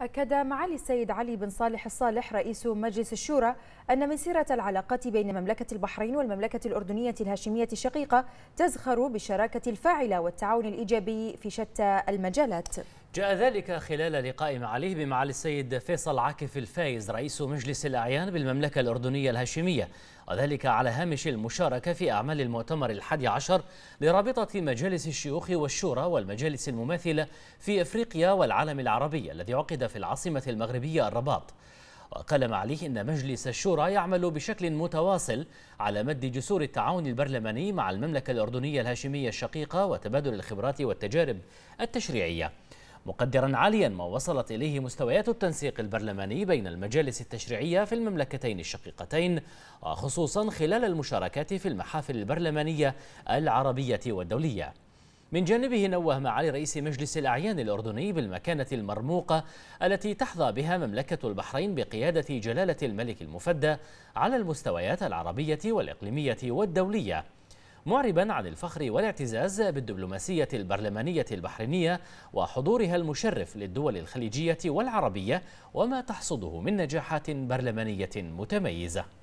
أكد معالي السيد علي بن صالح الصالح رئيس مجلس الشورى أن مسيرة العلاقات بين مملكة البحرين والمملكة الأردنية الهاشمية الشقيقة تزخر بالشراكة الفاعلة والتعاون الإيجابي في شتى المجالات جاء ذلك خلال لقاء معاليه بمعالي السيد فيصل عاكف الفايز رئيس مجلس الأعيان بالمملكة الأردنية الهاشمية وذلك على هامش المشاركة في أعمال المؤتمر الحادي عشر لرابطة مجالس الشيوخ والشورى والمجالس المماثلة في إفريقيا والعالم العربي الذي عقد في العاصمة المغربية الرباط وقال معاليه إن مجلس الشورى يعمل بشكل متواصل على مد جسور التعاون البرلماني مع المملكة الأردنية الهاشمية الشقيقة وتبادل الخبرات والتجارب التشريعية مقدرا عاليا ما وصلت إليه مستويات التنسيق البرلماني بين المجالس التشريعية في المملكتين الشقيقتين وخصوصا خلال المشاركات في المحافل البرلمانية العربية والدولية من جانبه نوه معالي رئيس مجلس الأعيان الأردني بالمكانة المرموقة التي تحظى بها مملكة البحرين بقيادة جلالة الملك المفدى على المستويات العربية والإقليمية والدولية معربا عن الفخر والاعتزاز بالدبلوماسية البرلمانية البحرينية وحضورها المشرف للدول الخليجية والعربية وما تحصده من نجاحات برلمانية متميزة